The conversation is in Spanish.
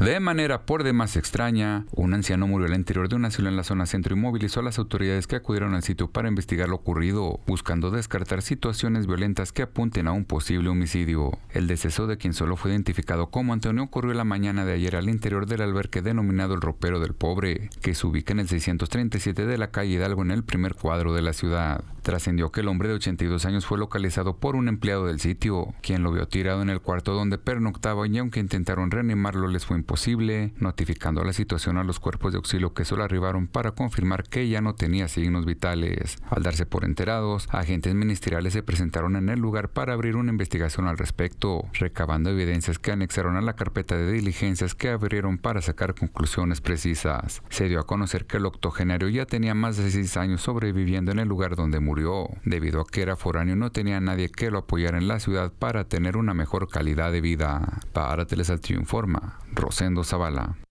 De manera por demás extraña, un anciano murió al interior de una asilo en la zona centro y movilizó a las autoridades que acudieron al sitio para investigar lo ocurrido, buscando descartar situaciones violentas que apunten a un posible homicidio. El deceso de quien solo fue identificado como Antonio ocurrió la mañana de ayer al interior del albergue denominado El Ropero del Pobre, que se ubica en el 637 de la calle Hidalgo en el primer cuadro de la ciudad. Trascendió que el hombre de 82 años fue localizado por un empleado del sitio, quien lo vio tirado en el cuarto donde pernoctaba y aunque intentaron reanimarlo les fue posible, notificando la situación a los cuerpos de auxilio que solo arribaron para confirmar que ya no tenía signos vitales. Al darse por enterados, agentes ministeriales se presentaron en el lugar para abrir una investigación al respecto, recabando evidencias que anexaron a la carpeta de diligencias que abrieron para sacar conclusiones precisas. Se dio a conocer que el octogenario ya tenía más de seis años sobreviviendo en el lugar donde murió, debido a que era foráneo no tenía nadie que lo apoyara en la ciudad para tener una mejor calidad de vida. Para Telesat Informa, Rosendo Zavala.